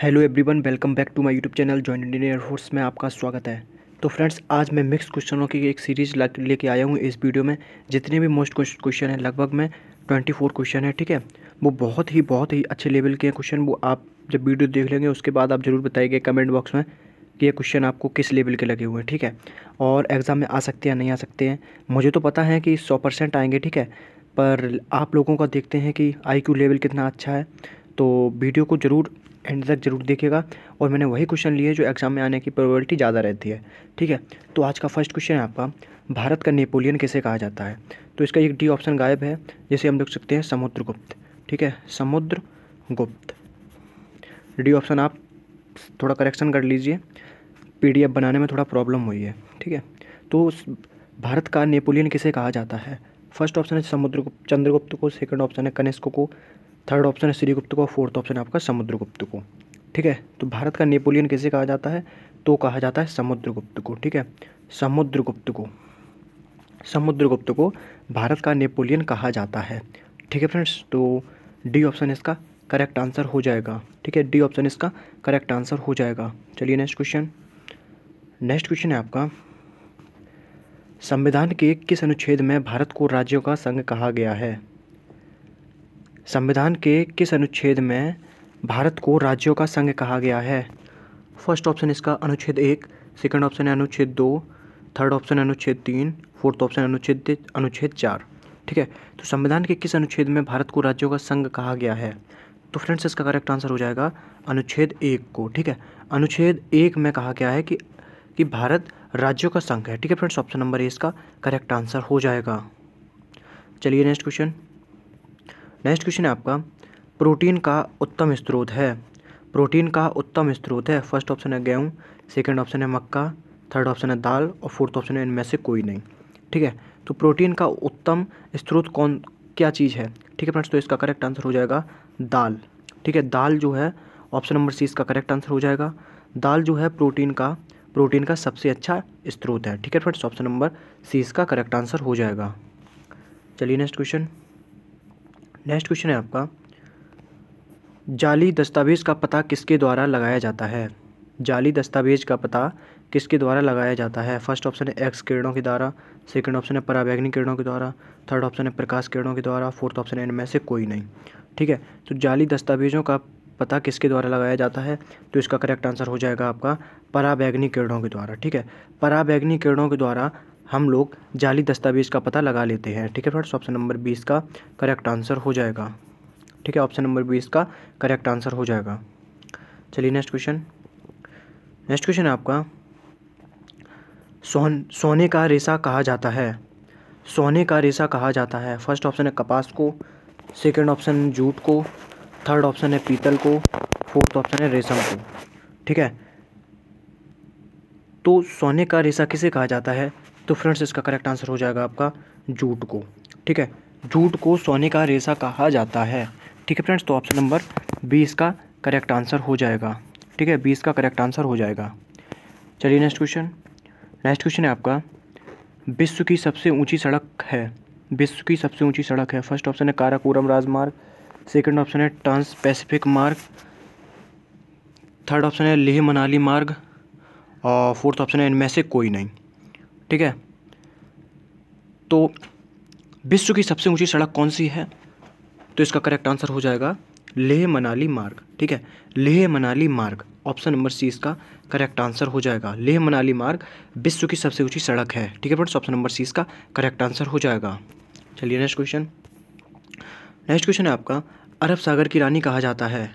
hello everyone welcome back to my YouTube channel join Indian air force में आपका स्वागत है तो फ्रेंड्स आज मैं मिक्स क्वेश्चनों की एक सीरीज लेके आया हूँ इस वीडियो में जितने भी मोस्ट क्वेश्चन हैं लगभग में ट्वेंटी फोर क्वेश्चन है ठीक है वो बहुत ही बहुत ही अच्छे लेवल के हैं क्वेश्चन वो आप जब वीडियो देख लेंगे उसके बाद आप ज़रूर बताइएगा कमेंट बॉक्स में कि ये क्वेश्चन आपको किस लेवल के लगे हुए हैं ठीक है और एग्ज़ाम में आ सकते हैं नहीं आ सकते हैं मुझे तो पता है कि सौ परसेंट आएंगे ठीक है पर आप लोगों का देखते हैं कि आईक्यू लेवल कितना अच्छा है तो वीडियो को ज़रूर एंड तक ज़रूर देखिएगा और मैंने वही क्वेश्चन लिए जो एग्ज़ाम में आने की प्रोबेबिलिटी ज़्यादा रहती है ठीक है तो आज का फर्स्ट क्वेश्चन है आपका भारत का नेपोलियन कैसे कहा जाता है तो इसका एक डी ऑप्शन गायब है जैसे हम देख सकते हैं समुद्रगुप्त ठीक है समुद्र गुप्त डी ऑप्शन आप थोड़ा करेक्शन कर लीजिए पीडीएफ बनाने में थोड़ा प्रॉब्लम हुई है ठीक है तो भारत का नेपोलियन किसे कहा जाता है फर्स्ट ऑप्शन है समुद्रगुप्त चंद्रगुप्त को सेकंड ऑप्शन है कनिष्क को थर्ड ऑप्शन है श्रीगुप्त को फोर्थ ऑप्शन है आपका समुद्रगुप्त को ठीक है तो भारत का नेपोलियन किसे कहा जाता है तो कहा जाता है समुद्रगुप्त को ठीक है समुद्रगुप्त को समुद्रगुप्त को भारत का नेपोलियन कहा जाता है ठीक है फ्रेंड्स तो डी ऑप्शन इसका करेक्ट आंसर हो जाएगा ठीक है डी ऑप्शन इसका करेक्ट आंसर हो जाएगा चलिए नेक्स्ट क्वेश्चन नेक्स्ट क्वेश्चन है आपका संविधान के किस अनुच्छेद में भारत को राज्यों का संघ कहा गया है संविधान के किस अनुच्छेद में भारत को राज्यों का संघ कहा गया है फर्स्ट ऑप्शन इसका अनुच्छेद एक सेकंड ऑप्शन है अनुच्छेद दो थर्ड ऑप्शन अनुच्छेद तीन फोर्थ ऑप्शन अनुच्छेद अनुच्छेद चार ठीक है तो संविधान के किस अनुच्छेद में भारत को राज्यों का संघ कहा गया है तो फ्रेंड्स इसका करेक्ट आंसर हो जाएगा अनुच्छेद एक को ठीक है अनुच्छेद एक में कहा गया है कि कि भारत राज्यों का संघ है ठीक है फ्रेंड्स ऑप्शन नंबर ए इसका करेक्ट आंसर हो जाएगा चलिए नेक्स्ट क्वेश्चन नेक्स्ट क्वेश्चन है आपका प्रोटीन का उत्तम स्रोत है प्रोटीन का उत्तम स्रोत है फर्स्ट ऑप्शन है गेहूँ सेकेंड ऑप्शन है मक्का थर्ड ऑप्शन है दाल और फोर्थ ऑप्शन है इनमें से कोई नहीं ठीक है तो प्रोटीन का उत्तम स्रोत कौन क्या चीज़ है ठीक है फ्रेंड्स तो इसका करेक्ट आंसर हो जाएगा दाल ठीक है दाल जो है ऑप्शन नंबर सी इसका करेक्ट आंसर हो जाएगा दाल जो है प्रोटीन का प्रोटीन का सबसे अच्छा स्रोत है ठीक है फ्रेंड्स ऑप्शन नंबर सी इसका करेक्ट आंसर हो जाएगा चलिए नेक्स्ट क्वेश्चन नेक्स्ट क्वेश्चन है आपका जाली दस्तावेज़ का पता किसके द्वारा लगाया जाता है जाली दस्तावेज़ का पता किसके द्वारा लगाया जाता है फर्स्ट ऑप्शन है एक्स किरणों के द्वारा सेकंड ऑप्शन है पराबैग्निक किरणों के द्वारा थर्ड ऑप्शन है प्रकाश किरणों के द्वारा फोर्थ ऑप्शन है इनमें से कोई नहीं ठीक है तो जाली दस्तावेज़ों का पता किसके द्वारा लगाया जाता है तो इसका करेक्ट आंसर हो जाएगा आपका पराबैग्निक किरणों के द्वारा ठीक है पराबैग्निक किरणों के द्वारा हम लोग जाली दस्तावेज़ का पता लगा लेते हैं ठीक है फ्रेंड्स ऑप्शन नंबर बीस का करेक्ट आंसर हो जाएगा ठीक है ऑप्शन नंबर बीस का करेक्ट आंसर हो जाएगा चलिए नेक्स्ट क्वेश्चन नेक्स्ट क्वेश्चन है आपका सोन सोने का रेशा कहा जाता है सोने का रेशा कहा जाता है फर्स्ट ऑप्शन है कपास को सेकंड ऑप्शन जूट को थर्ड ऑप्शन है पीतल को फोर्थ ऑप्शन है रेशम को ठीक है तो सोने का रेशा किसे कहा जाता है तो फ्रेंड्स इसका करेक्ट आंसर हो जाएगा आपका जूट को ठीक है जूट को सोने का रेसा कहा जाता है ठीक है फ्रेंड्स तो ऑप्शन नंबर बी इसका करेक्ट आंसर हो जाएगा ठीक है बी इसका करेक्ट आंसर हो जाएगा चलिए नेक्स्ट क्वेश्चन नेक्स्ट क्वेश्चन है आपका विश्व की सबसे ऊंची सड़क है विश्व की सबसे ऊंची सड़क है फर्स्ट ऑप्शन है काराकोरम राजमार्ग सेकंड ऑप्शन है ट्रांस पैसिफिक मार्ग थर्ड ऑप्शन है लेह मनाली मार्ग और फोर्थ ऑप्शन है इनमें से कोई नहीं ठीक है तो विश्व की सबसे ऊंची सड़क कौन सी है तो इसका करेक्ट आंसर हो जाएगा लेह मनाली मार्ग ठीक है लेह मनाली मार्ग ऑप्शन नंबर सी इसका करेक्ट आंसर हो जाएगा लेह मनाली मार्ग विश्व की सबसे ऊंची सड़क है ठीक है फ्रेंड्स ऑप्शन नंबर सी इसका करेक्ट आंसर हो जाएगा चलिए नेक्स्ट क्वेश्चन नेक्स्ट क्वेश्चन है आपका अरब सागर की रानी कहा जाता है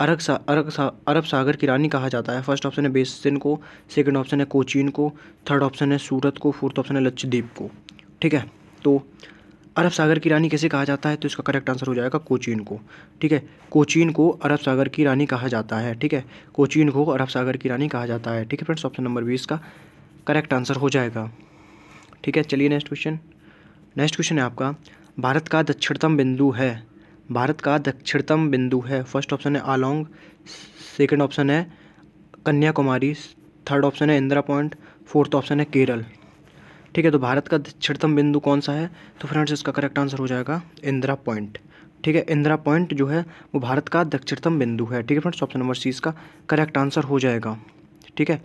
अरब सा अरब सा अरब सागर की रानी कहा जाता है फर्स्ट ऑप्शन है बेसिन को सेकंड ऑप्शन है कोचीन को थर्ड ऑप्शन है सूरत को फोर्थ ऑप्शन है लक्षद्वीप को ठीक है तो अरब सागर की रानी कैसे कहा जाता है तो इसका करेक्ट आंसर हो जाएगा कोचीन को ठीक है कोचीन को अरब सागर की रानी कहा जाता है ठीक है कोचीन को अरब सागर की रानी कहा जाता है ठीक है फ्रेंड्स ऑप्शन नंबर बीस का करेक्ट आंसर हो जाएगा ठीक है चलिए नेक्स्ट क्वेश्चन नेक्स्ट क्वेश्चन है आपका भारत का दक्षिणतम बिंदु है भारत का दक्षिणतम बिंदु है फर्स्ट ऑप्शन है आलोंग सेकंड ऑप्शन है कन्याकुमारी थर्ड ऑप्शन है इंदिरा पॉइंट फोर्थ ऑप्शन है केरल ठीक है तो भारत का दक्षिणतम बिंदु कौन सा है तो फ्रेंड्स इसका करेक्ट आंसर हो जाएगा इंदिरा पॉइंट ठीक है इंदिरा पॉइंट जो है वो भारत का दक्षिणतम बिंदु है ठीक है फ्रेंड्स ऑप्शन नंबर सी इसका करेक्ट आंसर हो जाएगा ठीक है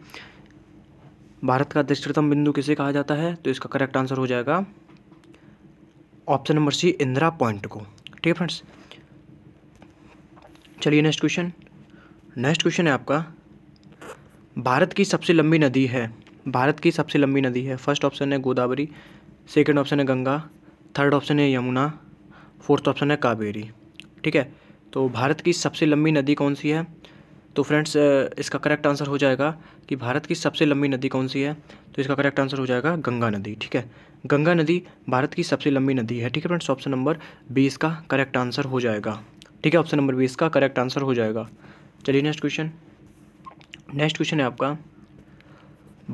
भारत का दक्षिणतम बिंदु किसे कहा जाता है तो इसका करेक्ट आंसर हो जाएगा option number C Indira point को ठीक है फ्रेंड्स चलिए नेक्स्ट क्वेश्चन नेक्स्ट क्वेश्चन है आपका भारत की सबसे लंबी नदी है भारत की सबसे लंबी नदी है फर्स्ट ऑप्शन है गोदावरी सेकंड ऑप्शन है गंगा थर्ड ऑप्शन है यमुना फोर्थ ऑप्शन है कावेरी ठीक है तो भारत की सबसे लंबी नदी कौन सी है तो फ्रेंड्स इसका करेक्ट आंसर हो जाएगा कि भारत की सबसे लंबी नदी कौन सी है तो इसका करेक्ट आंसर हो जाएगा गंगा नदी ठीक है गंगा नदी भारत की सबसे लंबी नदी है ठीक है फ्रेंड्स ऑप्शन नंबर बी इसका करेक्ट आंसर हो जाएगा ठीक है ऑप्शन नंबर बी इसका करेक्ट आंसर हो जाएगा चलिए नेक्स्ट क्वेश्चन नेक्स्ट क्वेश्चन है आपका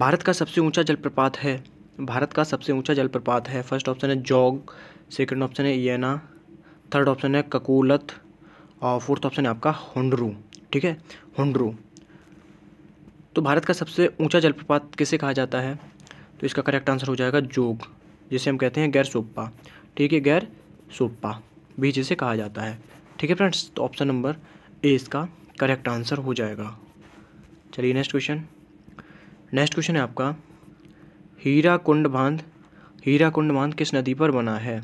भारत का सबसे ऊंचा जलप्रपात है भारत का सबसे ऊंचा जलप्रपात है फर्स्ट ऑप्शन है जॉग सेकंड ऑप्शन है येना थर्ड ऑप्शन है ककूलत और फोर्थ ऑप्शन है आपका होंडरू ठीक है होंडरू तो भारत का सबसे ऊंचा जलप्रपात किसे कहा जाता है तो इसका करेक्ट आंसर हो जाएगा जोग जिसे हम कहते हैं गैर सोप्पा ठीक है गैर सोप्पा भी जिसे कहा जाता है ठीक है फ्रेंड्स तो ऑप्शन नंबर ए इसका करेक्ट आंसर हो जाएगा चलिए नेक्स्ट क्वेश्चन नेक्स्ट क्वेश्चन है आपका हीरा कुंड बांध हीरा कुंड बांध किस नदी पर बना है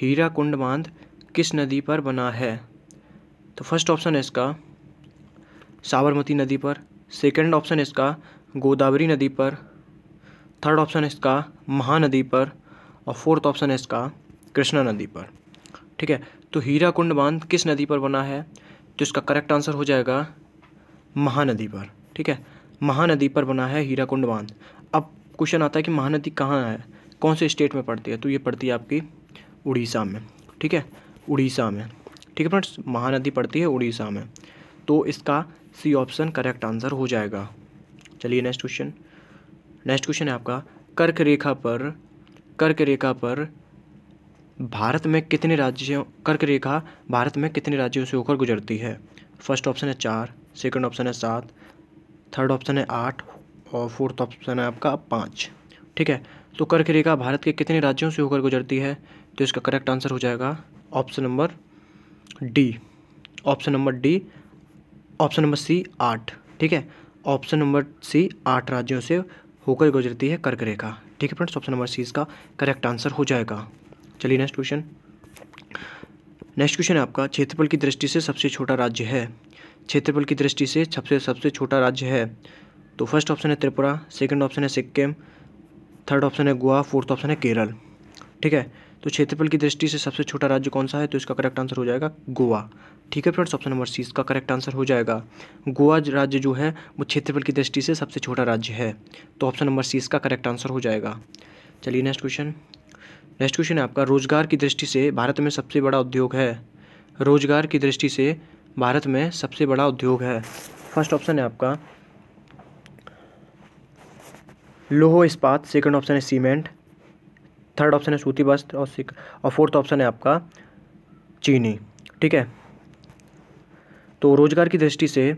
हीरा कुंड बांध किस नदी पर बना है तो फर्स्ट ऑप्शन है इसका साबरमती नदी पर सेकंड ऑप्शन इसका गोदावरी नदी पर थर्ड ऑप्शन इसका महानदी पर और फोर्थ ऑप्शन है इसका कृष्णा नदी पर ठीक है तो हीरा कुंड बांध किस नदी पर बना है तो इसका करेक्ट आंसर हो जाएगा महानदी पर ठीक है महानदी पर बना है हीरा कुंड बांध अब क्वेश्चन आता है कि महानदी कहाँ है कौन से स्टेट में पड़ती है तो ये पड़ती है आपकी उड़ीसा में ठीक है उड़ीसा में ठीक है फ्रेंड्स महानदी पड़ती है उड़ीसा में तो इसका सी ऑप्शन करेक्ट आंसर हो जाएगा चलिए नेक्स्ट क्वेश्चन नेक्स्ट क्वेश्चन है आपका कर्क रेखा पर कर्क रेखा पर भारत में कितने राज्यों कर्क रेखा भारत में कितने राज्यों से होकर गुजरती है फर्स्ट ऑप्शन है चार सेकंड ऑप्शन है सात थर्ड ऑप्शन है आठ और फोर्थ ऑप्शन है आपका पाँच ठीक है तो कर्क रेखा भारत के कितने राज्यों से होकर गुजरती है तो इसका करेक्ट आंसर हो जाएगा option number D option number D option number C आठ ठीक है ऑप्शन नंबर सी आठ राज्यों से होकर गुजरती है कर्क रेखा ठीक है फ्रेंड्स ऑप्शन नंबर सी इसका करेक्ट आंसर हो जाएगा चलिए नेक्स्ट क्वेश्चन नेक्स्ट क्वेश्चन है आपका क्षेत्रफल की दृष्टि से सबसे छोटा राज्य है क्षेत्रफल की दृष्टि से सबसे सबसे छोटा राज्य है तो फर्स्ट ऑप्शन है त्रिपुरा सेकंड ऑप्शन है सिक्किम थर्ड ऑप्शन है गोवा फोर्थ ऑप्शन है केरल ठीक है तो क्षेत्रफल की दृष्टि से सबसे छोटा राज्य कौन सा है तो इसका करेक्ट आंसर हो जाएगा गोवा ठीक है फ्रेंड्स ऑप्शन नंबर सी इसका करेक्ट आंसर हो जाएगा गोवा राज्य जो है वो क्षेत्रफल की दृष्टि से सबसे छोटा राज्य है तो ऑप्शन नंबर सी इसका करेक्ट आंसर हो जाएगा चलिए नेक्स्ट क्वेश्चन नेक्स्ट क्वेश्चन है आपका रोजगार की दृष्टि से भारत में सबसे बड़ा उद्योग है रोजगार की दृष्टि से भारत में सबसे बड़ा उद्योग है फर्स्ट ऑप्शन है आपका लोहो इस्पात सेकंड ऑप्शन है सीमेंट थर्ड ऑप्शन है सूती वस्त्र और सिक और फोर्थ ऑप्शन है आपका चीनी ठीक है तो रोजगार की दृष्टि से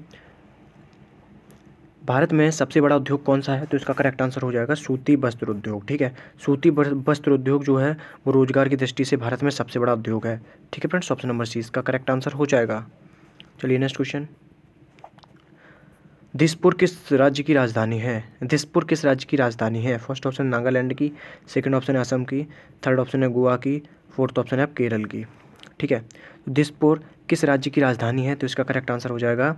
भारत में सबसे बड़ा उद्योग कौन सा है तो इसका करेक्ट आंसर हो जाएगा सूती वस्त्र उद्योग ठीक है सूती वस्त्र उद्योग जो है वो रोजगार की दृष्टि से भारत में सबसे बड़ा उद्योग है ठीक है फ्रेंड्स ऑप्शन नंबर सी इसका करेक्ट आंसर हो जाएगा चलिए नेक्स्ट क्वेश्चन दिसपुर किस राज्य की राजधानी है दिसपुर किस राज्य की राजधानी है फर्स्ट ऑप्शन नागालैंड की सेकंड ऑप्शन है असम की थर्ड ऑप्शन है गोवा की फोर्थ ऑप्शन है आप केरल की ठीक है तो दिसपुर किस राज्य की राजधानी है तो इसका करेक्ट आंसर हो जाएगा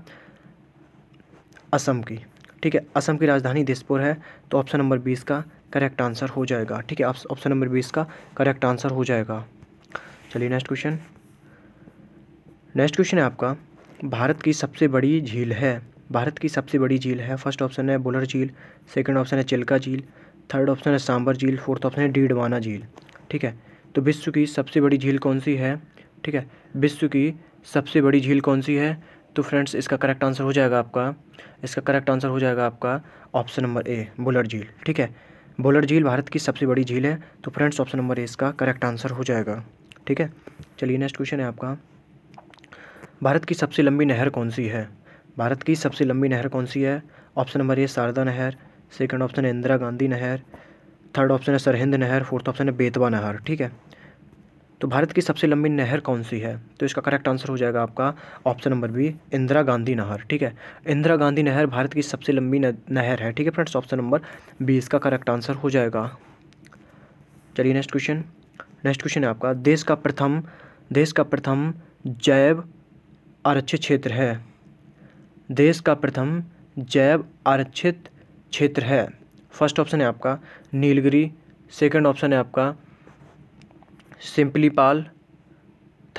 असम की ठीक है असम की राजधानी दिसपुर है तो ऑप्शन नंबर बीस का करेक्ट आंसर हो जाएगा ठीक है ऑप्शन नंबर बीस का करेक्ट आंसर हो जाएगा चलिए नेक्स्ट क्वेश्चन नेक्स्ट क्वेश्चन है आपका भारत की सबसे बड़ी झील है भारत की सबसे बड़ी झील है फर्स्ट ऑप्शन है बुलर झील सेकंड ऑप्शन है चिल्का झील थर्ड ऑप्शन है सांबर झील फोर्थ ऑप्शन है डीडवाना झील ठीक है तो विश्व की सबसे बड़ी झील कौन सी है ठीक है विश्व की सबसे बड़ी झील कौन सी है तो फ्रेंड्स इसका करेक्ट आंसर हो जाएगा आपका इसका करेक्ट आंसर हो जाएगा आपका ऑप्शन नंबर ए बुलर झील ठीक है बुलर झील भारत की सबसे बड़ी झील है तो फ्रेंड्स ऑप्शन नंबर ए इसका करेक्ट आंसर हो जाएगा ठीक है चलिए नेक्स्ट क्वेश्चन है आपका भारत की सबसे लंबी नहर कौन सी है भारत की सबसे लंबी नहर कौन सी है ऑप्शन नंबर ए शारदा नहर सेकंड ऑप्शन है इंदिरा गांधी नहर थर्ड ऑप्शन है सरहिंद नहर फोर्थ ऑप्शन है बेतवा नहर ठीक है तो भारत की सबसे लंबी नहर कौन सी है तो इसका करेक्ट आंसर हो जाएगा आपका option number B Indira Gandhi नहर ठीक है इंदिरा गांधी नहर भारत की सबसे लंबी नहर है ठीक है फ्रेंड्स ऑप्शन नंबर बी इसका करेक्ट आंसर हो जाएगा चलिए नेक्स्ट क्वेश्चन नेक्स्ट क्वेश्चन है आपका देश का प्रथम देश का प्रथम जैव आरक्षित क्षेत्र है देश का प्रथम जैव आरक्षित क्षेत्र है फर्स्ट ऑप्शन है आपका नीलगिरी सेकंड ऑप्शन है आपका सिंपलीपाल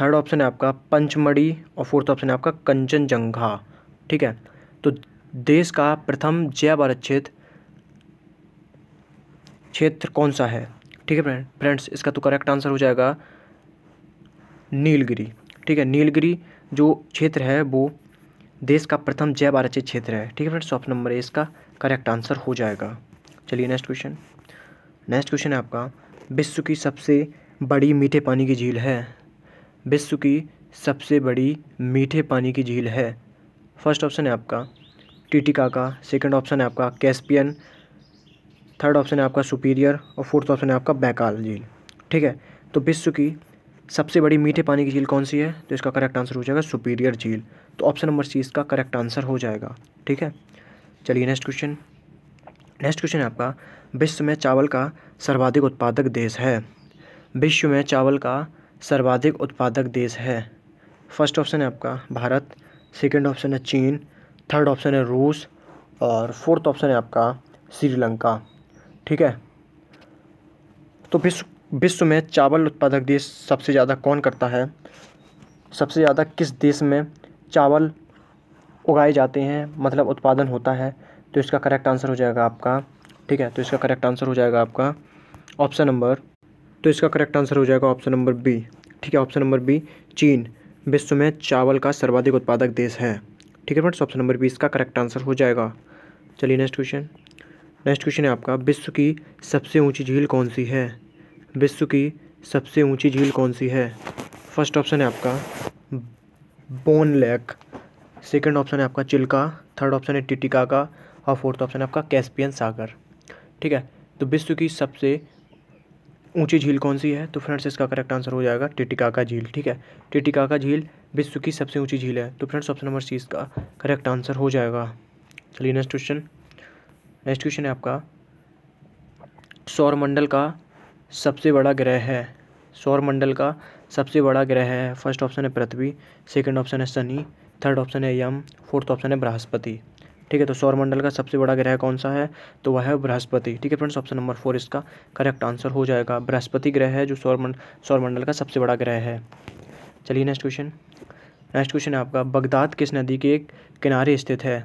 थर्ड ऑप्शन है आपका पंचमढ़ी और फोर्थ ऑप्शन है आपका कंचनजंघा ठीक है तो देश का प्रथम जैव आरक्षित क्षेत्र कौन सा है ठीक है फ्रेंड फ्रेंड्स इसका तो करेक्ट आंसर हो जाएगा नीलगिरी ठीक है नीलगिरी जो क्षेत्र है वो देश का प्रथम जैव आरक्षित क्षेत्र है ठीक है फ्रेंड्स ऑप्शन नंबर ए इसका करेक्ट आंसर हो जाएगा चलिए नेक्स्ट क्वेश्चन नेक्स्ट क्वेश्चन है आपका विश्व की सबसे बड़ी मीठे पानी की झील है विश्व की सबसे बड़ी मीठे पानी की झील है फर्स्ट ऑप्शन है आपका टीटिका का सेकंड ऑप्शन है आपका कैस्पियन थर्ड ऑप्शन है आपका सुपीरियर और फोर्थ ऑप्शन है आपका बैकाल झील ठीक है तो विश्व की सबसे बड़ी मीठे पानी की झील कौन सी है तो इसका करेक्ट आंसर हो जाएगा सुपीरियर झील तो ऑप्शन नंबर सी इसका करेक्ट आंसर हो जाएगा ठीक है चलिए नेक्स्ट क्वेश्चन नेक्स्ट क्वेश्चन है आपका विश्व में चावल का सर्वाधिक उत्पादक देश है विश्व में चावल का सर्वाधिक उत्पादक देश है फर्स्ट ऑप्शन है आपका भारत सेकेंड ऑप्शन है चीन थर्ड ऑप्शन है रूस और फोर्थ ऑप्शन है आपका श्रीलंका ठीक है तो विश्व विश्व में चावल उत्पादक देश सबसे ज़्यादा कौन करता है सबसे ज़्यादा किस देश में चावल उगाए जाते हैं मतलब उत्पादन होता है तो इसका करेक्ट आंसर हो जाएगा आपका ठीक है तो इसका करेक्ट आंसर हो जाएगा आपका ऑप्शन नंबर तो इसका करेक्ट आंसर हो जाएगा ऑप्शन नंबर बी ठीक है ऑप्शन नंबर बी चीन विश्व में चावल का सर्वाधिक उत्पादक देश है ठीक है फ्रेंड्स ऑप्शन नंबर बी इसका करेक्ट आंसर हो जाएगा चलिए नेक्स्ट क्वेश्चन नेक्स्ट क्वेश्चन है आपका विश्व की सबसे ऊंची झील कौन सी है विश्व की सबसे ऊँची झील कौन सी है फर्स्ट ऑप्शन है आपका बोन लेक सेकेंड ऑप्शन है आपका चिल्का थर्ड ऑप्शन है टिटिकाका और फोर्थ ऑप्शन है आपका कैस्पियन सागर ठीक है तो विश्व की सबसे ऊंची झील कौन सी है तो फ्रेंड्स इसका करेक्ट आंसर हो जाएगा टिटिकाका झील ठीक है टिटिकाका झील विश्व की सबसे ऊंची झील है तो फ्रेंड्स ऑप्शन नंबर सी इसका करेक्ट आंसर हो जाएगा चलिए नेक्स्ट क्वेश्चन नेक्स्ट क्वेश्चन है आपका सौरमंडल का सबसे बड़ा ग्रह है सौर मंडल का सबसे बड़ा ग्रह है फर्स्ट ऑप्शन है पृथ्वी सेकंड ऑप्शन है शनि थर्ड ऑप्शन है यम फोर्थ ऑप्शन है बृहस्पति ठीक है तो सौरमंडल का सबसे बड़ा ग्रह कौन सा है तो वह है बृहस्पति ठीक है फ्रेंड्स ऑप्शन नंबर फोर इसका करेक्ट आंसर हो जाएगा बृहस्पति ग्रह है जो सौरमंड सौरमंडल का सबसे बड़ा ग्रह है चलिए नेक्स्ट क्वेश्चन नेक्स्ट क्वेश्चन है आपका बगदाद किस नदी के किनारे स्थित है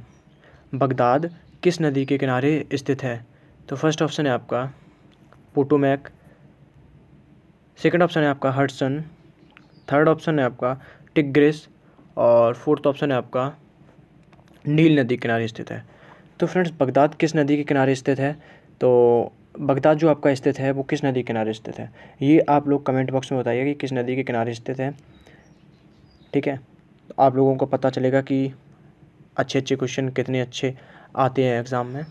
बगदाद किस नदी के किनारे स्थित है तो फर्स्ट ऑप्शन है आपका पोटोमैक सेकेंड ऑप्शन है आपका हटसन थर्ड ऑप्शन है आपका टिग्रेस और फोर्थ ऑप्शन है आपका नील नदी किनारे स्थित है तो फ्रेंड्स बगदाद किस नदी के किनारे स्थित है तो बगदाद जो आपका स्थित है वो किस नदी के किनारे स्थित है ये आप लोग कमेंट बॉक्स में बताइए कि किस नदी के किनारे स्थित है ठीक है तो आप लोगों को पता चलेगा कि अच्छे अच्छे क्वेश्चन कितने अच्छे आते हैं एग्ज़ाम में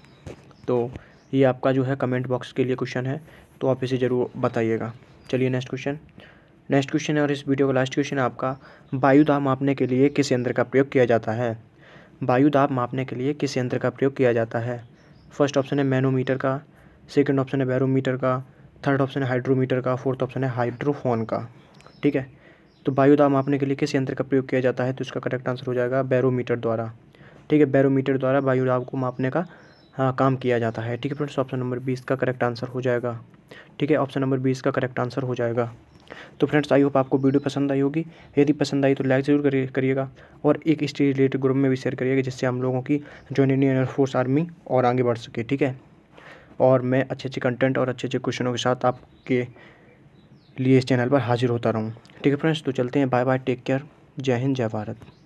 तो ये आपका जो है कमेंट बॉक्स के लिए क्वेश्चन है तो आप इसे ज़रूर बताइएगा चलिए नेक्स्ट क्वेश्चन नेक्स्ट क्वेश्चन है और इस वीडियो का लास्ट क्वेश्चन आपका वायु दाब मापने के लिए किस यंत्र का प्रयोग किया जाता है वायु दाब मापने के लिए किस यंत्र का प्रयोग किया जाता है फर्स्ट ऑप्शन है मैनोमीटर का सेकंड ऑप्शन है बैरोमीटर का थर्ड ऑप्शन है हाइड्रोमीटर का फोर्थ ऑप्शन है हाइड्रोफोन का ठीक है तो वायु दाब मापने के लिए किस यंत्र का प्रयोग किया जाता है तो इसका करेक्ट आंसर हो जाएगा बैरोमीटर द्वारा ठीक है बैरोमीटर द्वारा वायु दाब को मापने का हाँ, काम किया जाता है ठीक है फ्रेंड्स ऑप्शन नंबर बीस का करेक्ट आंसर हो जाएगा ठीक है ऑप्शन नंबर बी इसका करेक्ट आंसर हो जाएगा तो फ्रेंड्स आई होप आपको वीडियो पसंद आई होगी यदि पसंद आई तो लाइक ज़रूर करिएगा और एक स्टेज रिलेटेड ग्रुप में भी शेयर करिएगा जिससे हम लोगों की जॉइन इंडियन एयरफोर्स आर्मी और आगे बढ़ सके ठीक है और मैं अच्छे अच्छे कंटेंट और अच्छे अच्छे क्वेश्चनों के साथ आपके लिए इस चैनल पर हाजिर होता रहूँ ठीक है फ्रेंड्स तो चलते हैं बाय बाय टेक केयर जय हिंद जय भारत